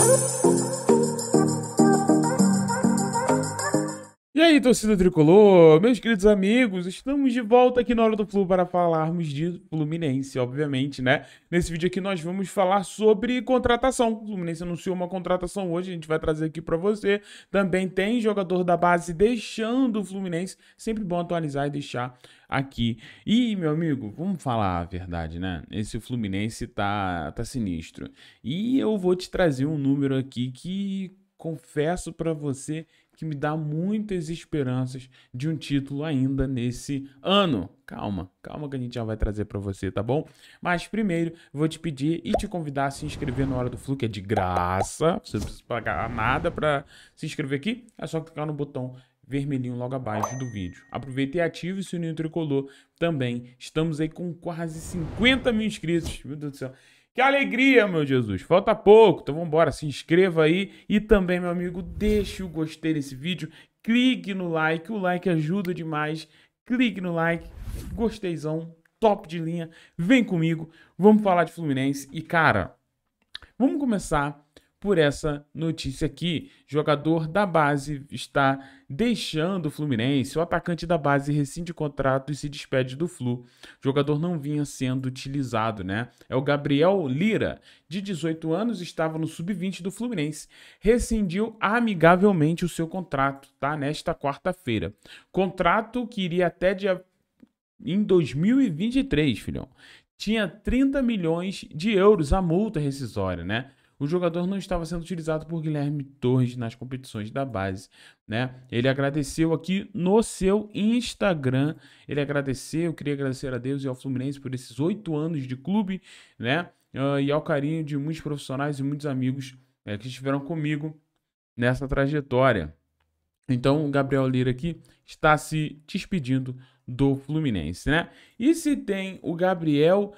Thank you. aí, torcida tricolor, meus queridos amigos, estamos de volta aqui na Hora do Flu para falarmos de Fluminense, obviamente, né? Nesse vídeo aqui nós vamos falar sobre contratação. O Fluminense anunciou uma contratação hoje, a gente vai trazer aqui para você. Também tem jogador da base deixando o Fluminense, sempre bom atualizar e deixar aqui. E, meu amigo, vamos falar a verdade, né? Esse Fluminense tá, tá sinistro. E eu vou te trazer um número aqui que confesso para você que me dá muitas esperanças de um título ainda nesse ano. Calma, calma que a gente já vai trazer para você, tá bom? Mas primeiro, vou te pedir e te convidar a se inscrever no Hora do Flu, que é de graça. Você não precisa pagar nada para se inscrever aqui. É só clicar no botão vermelhinho logo abaixo do vídeo. Aproveita e ative o sininho tricolor também. Estamos aí com quase 50 mil inscritos. Meu Deus do céu. Que alegria, meu Jesus. Falta pouco, então vamos embora. Se inscreva aí e também, meu amigo, deixe o gostei nesse vídeo. Clique no like, o like ajuda demais. Clique no like, gosteizão, top de linha. Vem comigo, vamos falar de Fluminense. E, cara, vamos começar por essa notícia aqui. Jogador da base está deixando o Fluminense. O atacante da base rescinde contrato e se despede do Flu. O jogador não vinha sendo utilizado, né? É o Gabriel Lira, de 18 anos, estava no sub-20 do Fluminense. Rescindiu amigavelmente o seu contrato, tá? Nesta quarta-feira. Contrato que iria até dia em 2023, filhão tinha 30 milhões de euros a multa rescisória, né? o jogador não estava sendo utilizado por Guilherme Torres nas competições da base, né? Ele agradeceu aqui no seu Instagram, ele agradeceu, queria agradecer a Deus e ao Fluminense por esses oito anos de clube, né? Uh, e ao carinho de muitos profissionais e muitos amigos é, que estiveram comigo nessa trajetória. Então, o Gabriel Lira aqui está se despedindo do Fluminense, né? E se tem o Gabriel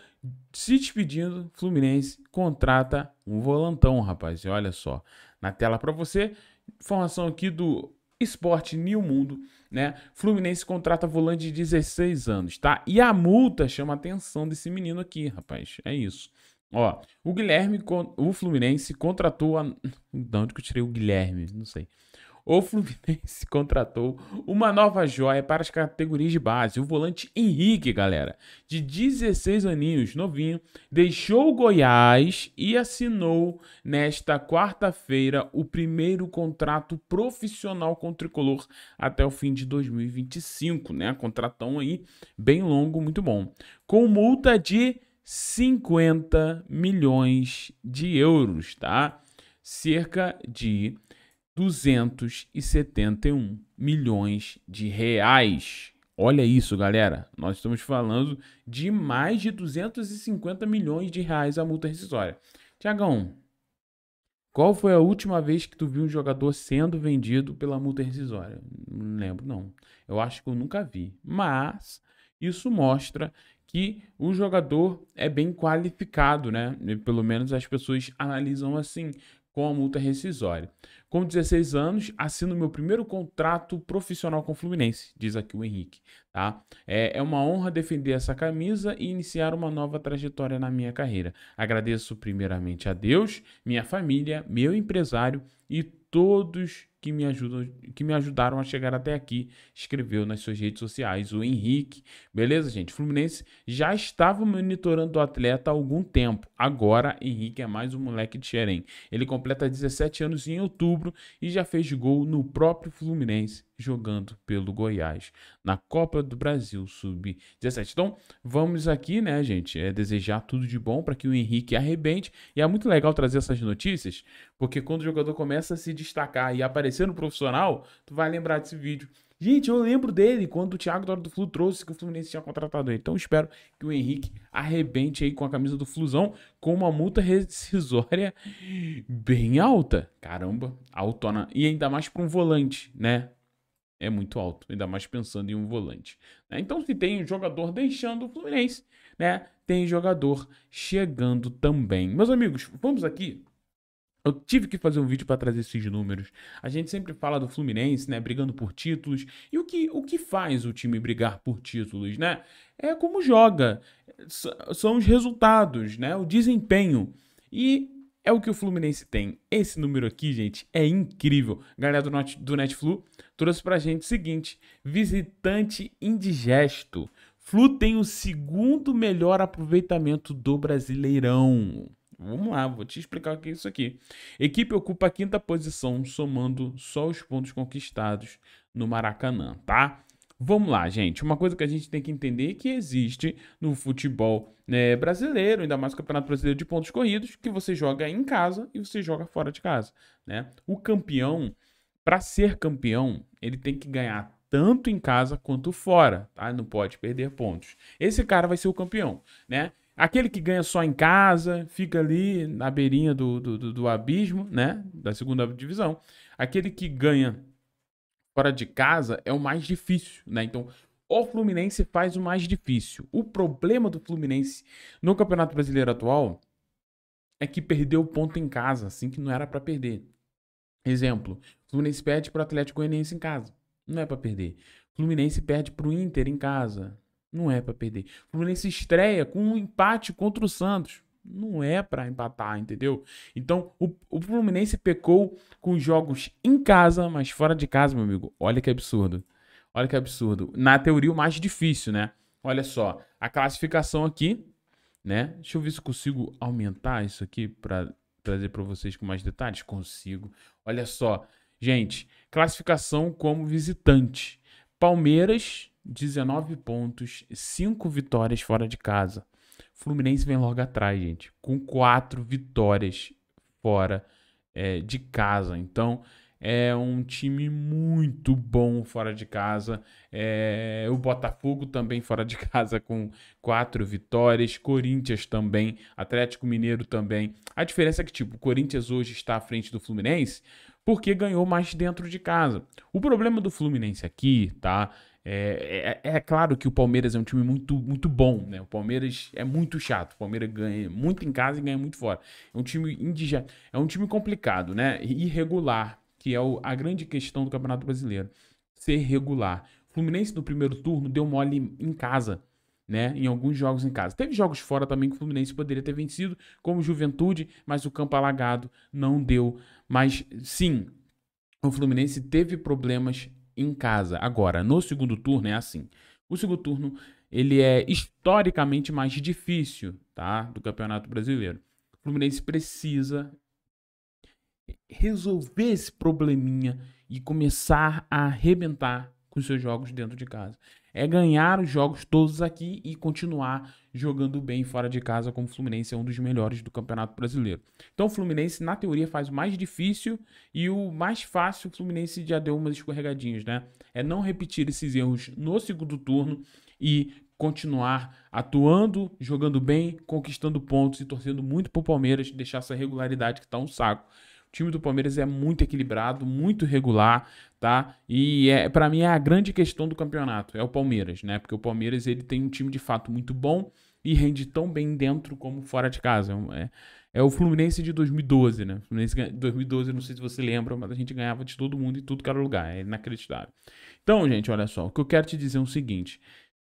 se despedindo, Fluminense contrata um volantão, rapaz. E olha só, na tela para você, informação aqui do Esporte New Mundo, né? Fluminense contrata volante de 16 anos, tá? E a multa chama a atenção desse menino aqui, rapaz. É isso. Ó, o Guilherme, o Fluminense contratou a. De onde que eu tirei o Guilherme? Não sei o Fluminense contratou uma nova joia para as categorias de base. O volante Henrique, galera, de 16 aninhos, novinho, deixou o Goiás e assinou nesta quarta-feira o primeiro contrato profissional com o tricolor até o fim de 2025, né? Contratão aí bem longo, muito bom. Com multa de 50 milhões de euros, tá? Cerca de 271 milhões de reais. Olha isso, galera. Nós estamos falando de mais de 250 milhões de reais a multa rescisória. Tiagão, qual foi a última vez que tu viu um jogador sendo vendido pela multa rescisória? Não lembro, não. Eu acho que eu nunca vi. Mas isso mostra que o jogador é bem qualificado, né? Pelo menos as pessoas analisam assim com a multa rescisória. Com 16 anos, assino meu primeiro contrato profissional com o Fluminense, diz aqui o Henrique. Tá? É, é uma honra defender essa camisa e iniciar uma nova trajetória na minha carreira. Agradeço primeiramente a Deus, minha família, meu empresário e todos que me, ajudam, que me ajudaram a chegar até aqui, escreveu nas suas redes sociais o Henrique. Beleza, gente? Fluminense já estava monitorando o atleta há algum tempo. Agora, Henrique é mais um moleque de Xerém. Ele completa 17 anos em outubro e já fez gol no próprio Fluminense jogando pelo Goiás na Copa do Brasil Sub-17. Então, vamos aqui, né, gente, é desejar tudo de bom para que o Henrique arrebente. E é muito legal trazer essas notícias, porque quando o jogador começa a se destacar e aparecer aparecendo profissional, tu vai lembrar desse vídeo. Gente, eu lembro dele quando o Thiago da do Flu trouxe que o Fluminense tinha contratado ele. Então espero que o Henrique arrebente aí com a camisa do Flusão com uma multa rescisória bem alta. Caramba, altona. E ainda mais para um volante, né? É muito alto, ainda mais pensando em um volante. Né? Então, se tem um jogador deixando o Fluminense, né? Tem jogador chegando também. Meus amigos, vamos aqui eu tive que fazer um vídeo para trazer esses números. A gente sempre fala do Fluminense, né, brigando por títulos. E o que, o que faz o time brigar por títulos, né? É como joga. S são os resultados, né? O desempenho. E é o que o Fluminense tem. Esse número aqui, gente, é incrível. A galera do, Net do Netflu trouxe pra gente o seguinte: visitante indigesto. Flu tem o segundo melhor aproveitamento do Brasileirão. Vamos lá, vou te explicar o que é isso aqui. Equipe ocupa a quinta posição, somando só os pontos conquistados no Maracanã, tá? Vamos lá, gente. Uma coisa que a gente tem que entender é que existe no futebol né, brasileiro, ainda mais no Campeonato Brasileiro de Pontos Corridos, que você joga em casa e você joga fora de casa. Né? O campeão, para ser campeão, ele tem que ganhar tanto em casa quanto fora, tá? Não pode perder pontos. Esse cara vai ser o campeão, né? Aquele que ganha só em casa, fica ali na beirinha do, do, do, do abismo, né? Da segunda divisão. Aquele que ganha fora de casa é o mais difícil, né? Então, o Fluminense faz o mais difícil. O problema do Fluminense no Campeonato Brasileiro atual é que perdeu ponto em casa, assim que não era para perder. Exemplo, Fluminense perde para o Atlético Goianiense em casa, não é para perder. Fluminense perde para o Inter em casa, não é para perder. O Fluminense estreia com um empate contra o Santos. Não é para empatar, entendeu? Então, o, o Fluminense pecou com jogos em casa, mas fora de casa, meu amigo. Olha que absurdo. Olha que absurdo. Na teoria, o mais difícil, né? Olha só, a classificação aqui, né? Deixa eu ver se consigo aumentar isso aqui para trazer para vocês com mais detalhes. Consigo. Olha só, gente, classificação como visitante. Palmeiras 19 pontos, 5 vitórias fora de casa. Fluminense vem logo atrás, gente, com 4 vitórias fora é, de casa. Então, é um time muito bom fora de casa. É, o Botafogo também fora de casa com quatro vitórias. Corinthians também. Atlético Mineiro também. A diferença é que, tipo, o Corinthians hoje está à frente do Fluminense porque ganhou mais dentro de casa. O problema do Fluminense aqui, tá? É, é, é, claro que o Palmeiras é um time muito, muito bom, né? O Palmeiras é muito chato. O Palmeiras ganha muito em casa e ganha muito fora. É um time indígena. é um time complicado, né? Irregular, que é o, a grande questão do Campeonato Brasileiro. Ser regular. O Fluminense no primeiro turno deu mole em casa, né? Em alguns jogos em casa. Teve jogos fora também que o Fluminense poderia ter vencido, como Juventude, mas o campo alagado não deu. Mas sim, o Fluminense teve problemas em casa. Agora, no segundo turno é assim. O segundo turno ele é historicamente mais difícil, tá, do Campeonato Brasileiro. O Fluminense precisa resolver esse probleminha e começar a arrebentar com seus jogos dentro de casa. É ganhar os jogos todos aqui e continuar jogando bem fora de casa, como o Fluminense é um dos melhores do Campeonato Brasileiro. Então o Fluminense, na teoria, faz o mais difícil e o mais fácil o Fluminense já deu umas escorregadinhas, né? É não repetir esses erros no segundo turno e continuar atuando, jogando bem, conquistando pontos e torcendo muito pro Palmeiras, deixar essa regularidade que tá um saco. O time do Palmeiras é muito equilibrado, muito regular, tá? E é, para mim é a grande questão do campeonato, é o Palmeiras, né? Porque o Palmeiras ele tem um time de fato muito bom e rende tão bem dentro como fora de casa. É, é, é o Fluminense de 2012, né? O Fluminense de 2012, não sei se você lembra, mas a gente ganhava de todo mundo e tudo que era lugar. É inacreditável. Então, gente, olha só. O que eu quero te dizer é o seguinte.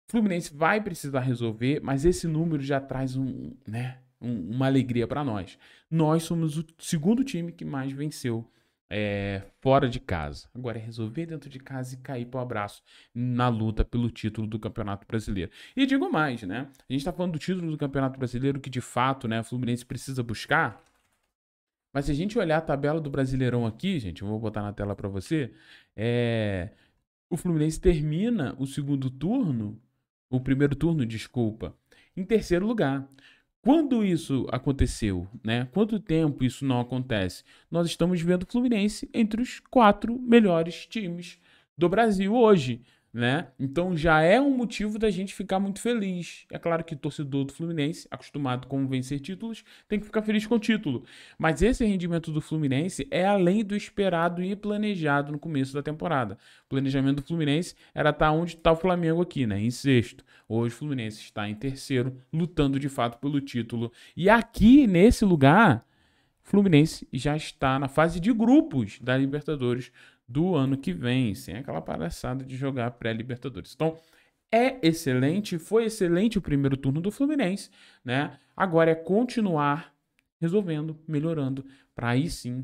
Fluminense vai precisar resolver, mas esse número já traz um, né? um, uma alegria para nós. Nós somos o segundo time que mais venceu é, fora de casa. Agora é resolver dentro de casa e cair para o abraço na luta pelo título do Campeonato Brasileiro. E digo mais, né? A gente está falando do título do Campeonato Brasileiro que de fato né, o Fluminense precisa buscar. Mas se a gente olhar a tabela do Brasileirão aqui, gente, eu vou botar na tela para você, é... o Fluminense termina o segundo turno, o primeiro turno, desculpa, em terceiro lugar. Quando isso aconteceu, né? Quanto tempo isso não acontece? Nós estamos vendo o Fluminense entre os quatro melhores times do Brasil hoje né? Então já é um motivo da gente ficar muito feliz. É claro que o torcedor do Fluminense, acostumado com vencer títulos, tem que ficar feliz com o título. Mas esse rendimento do Fluminense é além do esperado e planejado no começo da temporada. O planejamento do Fluminense era estar tá onde está o Flamengo aqui, né? Em sexto. Hoje o Fluminense está em terceiro, lutando de fato pelo título. E aqui, nesse lugar, Fluminense já está na fase de grupos da Libertadores do ano que vem, sem aquela palhaçada de jogar pré-Libertadores. Então, é excelente, foi excelente o primeiro turno do Fluminense, né? Agora é continuar resolvendo, melhorando, para aí sim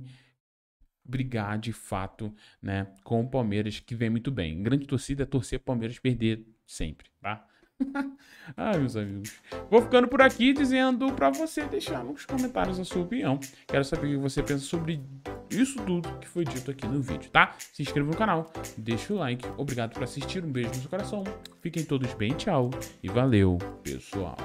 brigar de fato, né, com o Palmeiras que vem muito bem. Grande torcida é torcer o Palmeiras perder sempre, tá? Ai, meus amigos. Vou ficando por aqui dizendo para você deixar nos comentários a sua opinião. Quero saber o que você pensa sobre isso tudo que foi dito aqui no vídeo, tá? Se inscreva no canal, deixa o like. Obrigado por assistir, um beijo no seu coração. Fiquem todos bem, tchau e valeu, pessoal.